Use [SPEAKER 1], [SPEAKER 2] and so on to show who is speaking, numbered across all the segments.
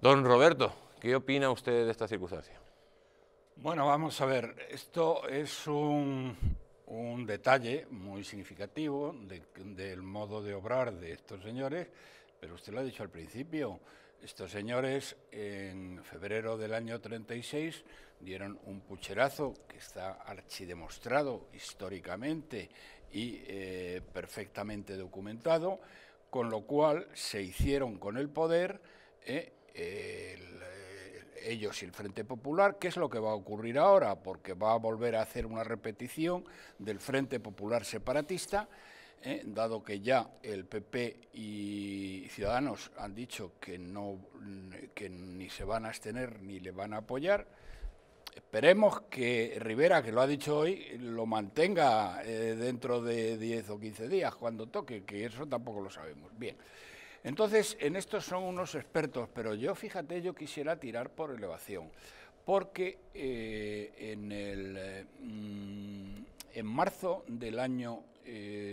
[SPEAKER 1] Don Roberto, ¿qué opina usted de esta circunstancia?
[SPEAKER 2] Bueno, vamos a ver, esto es un, detalle muy significativo del modo de obrar de estos señores, pero usted lo ha dicho al principio, estos señores en febrero del año 36 dieron un pucherazo que está archidemostrado históricamente y eh, perfectamente documentado, con lo cual se hicieron con el poder eh, eh, ellos y el Frente Popular, ¿qué es lo que va a ocurrir ahora? Porque va a volver a hacer una repetición del Frente Popular Separatista, ¿eh? dado que ya el PP y Ciudadanos han dicho que, no, ni se van a abstener ni le van a apoyar. Esperemos que Rivera, que lo ha dicho hoy, lo mantenga eh, dentro de 10 o 15 días, cuando toque, que eso tampoco lo sabemos. Bien. Entonces, en estos son unos expertos, pero yo, fíjate, yo quisiera tirar por elevación, porque eh, en, el, mm, en marzo del año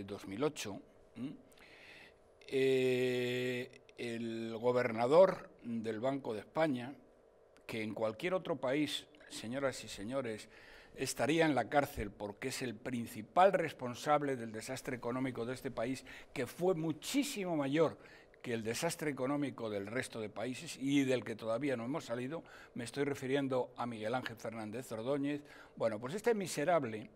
[SPEAKER 2] 2008, eh, mm, eh, el gobernador del Banco de España, que en cualquier otro país, señoras y señores, estaría en la cárcel porque es el principal responsable del desastre económico de este país, que fue muchísimo mayor que el desastre económico del resto de países y del que todavía no hemos salido, me estoy refiriendo a Miguel Ángel Fernández Ordóñez, bueno, pues este miserable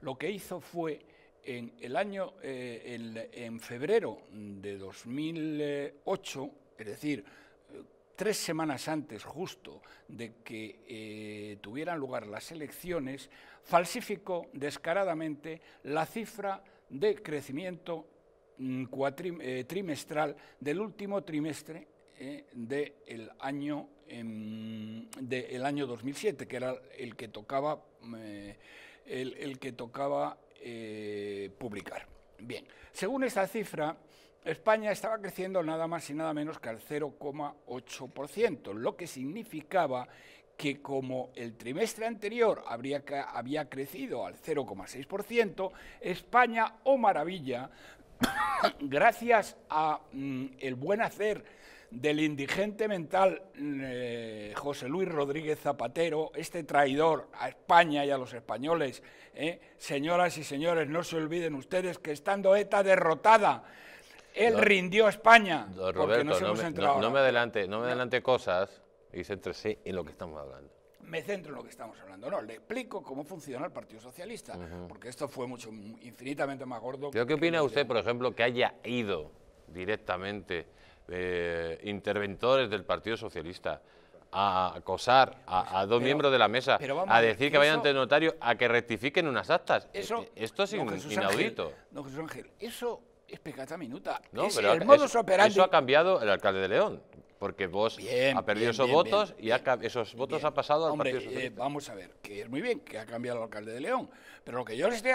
[SPEAKER 2] lo que hizo fue en el año, eh, en, febrero de 2008, es decir, tres semanas antes justo de que eh, tuvieran lugar las elecciones, falsificó descaradamente la cifra de crecimiento eh, trimestral del último trimestre eh, del año, em, año 2007, que era el que tocaba, eh, el, que tocaba publicar. Bien, según esta cifra, España estaba creciendo nada más y nada menos que al 0,8%, lo que significaba que como el trimestre anterior habría, había crecido al 0,6%, España, o oh maravilla, gracias a mm, el buen hacer del indigente mental eh, José Luis Rodríguez Zapatero, este traidor a España y a los españoles, eh, señoras y señores, no se olviden ustedes que estando ETA derrotada, él rindió a España. Roberto, no,
[SPEAKER 1] me, adelante, no me adelante cosas, y entre sí en lo que estamos hablando
[SPEAKER 2] me centro en lo que estamos hablando, no, le explico cómo funciona el Partido Socialista, porque esto fue mucho infinitamente más gordo. ¿Qué opina usted, por
[SPEAKER 1] ejemplo, que haya ido directamente eh, interventores del Partido Socialista a acosar a, dos miembros de la mesa, a decir que vayan ante notario, a que rectifiquen unas actas? E, eso, e, esto es inaudito.
[SPEAKER 2] Ángel, eso es pecata minuta. el Eso ha
[SPEAKER 1] cambiado el alcalde de León porque vos ha perdido esos votos y esos votos han pasado al Partido Socialista. Eh,
[SPEAKER 2] vamos a ver, que es muy bien que ha cambiado el alcalde de León, pero lo que yo le estoy,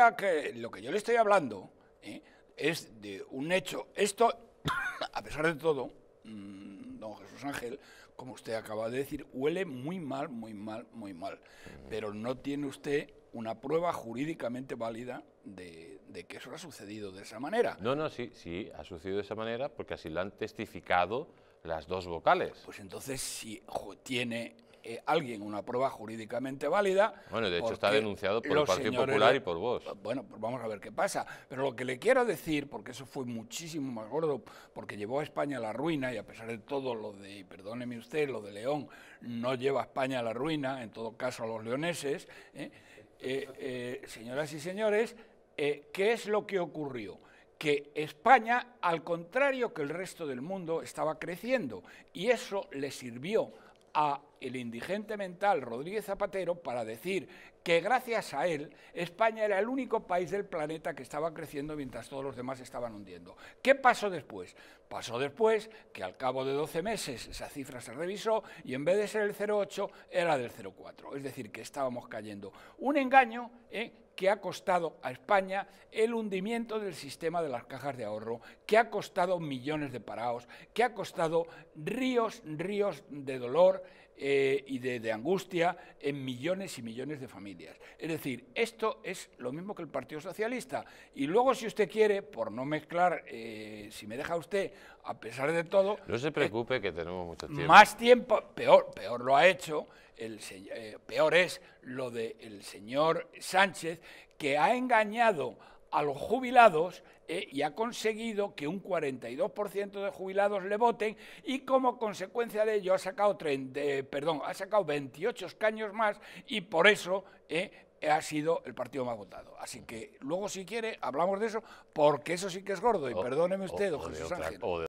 [SPEAKER 2] lo que yo le estoy hablando eh, es de un hecho. Esto, a pesar de todo, mm, don Jesús Ángel, como usted acaba de decir, huele muy mal, muy mal, muy mal. Pero no tiene usted una prueba jurídicamente válida de, que eso ha sucedido de esa manera. No,
[SPEAKER 1] no, sí, sí, ha sucedido de esa manera porque así lo han testificado las dos vocales. Pues
[SPEAKER 2] entonces, si tiene eh, alguien una prueba jurídicamente válida... Bueno, de hecho está denunciado por el Partido Popular y por vos. Bueno, pues vamos a ver qué pasa. Pero lo que le quiero decir, porque eso fue muchísimo más gordo, porque llevó a España a la ruina, y a pesar de todo lo de, perdóneme usted, lo de León, no lleva a España a la ruina, en todo caso a los leoneses, ¿eh? Eh, señoras y señores, ¿qué es lo que ocurrió? que España, al contrario que el resto del mundo, estaba creciendo y eso le sirvió a el indigente mental Rodríguez Zapatero para decir que gracias a él España era el único país del planeta que estaba creciendo mientras todos los demás estaban hundiendo. ¿Qué pasó después? Pasó después que al cabo de 12 meses esa cifra se revisó y en vez de ser el 0,8 era del 0,4, es decir, que estábamos cayendo. Un engaño ¿eh? que ha costado a España el hundimiento del sistema de las cajas de ahorro, que ha costado millones de parados, que ha costado ríos, ríos de dolor, eh, y de, angustia en millones y millones de familias. Es decir, esto es lo mismo que el Partido Socialista. Y luego, si usted quiere, por no mezclar, eh, si me deja usted, a pesar de todo... No se eh,
[SPEAKER 1] preocupe que tenemos mucho tiempo. Más
[SPEAKER 2] tiempo, peor, peor lo ha hecho, el, peor es lo del señor Sánchez, que ha engañado a los jubilados eh, y ha conseguido que un 42% de jubilados le voten y como consecuencia de ello ha sacado, perdón, ha sacado 28 escaños más y por eso eh, ha sido el partido más votado. Así que luego si quiere hablamos de eso porque eso sí que es gordo y perdóneme usted, Jesús Ángel.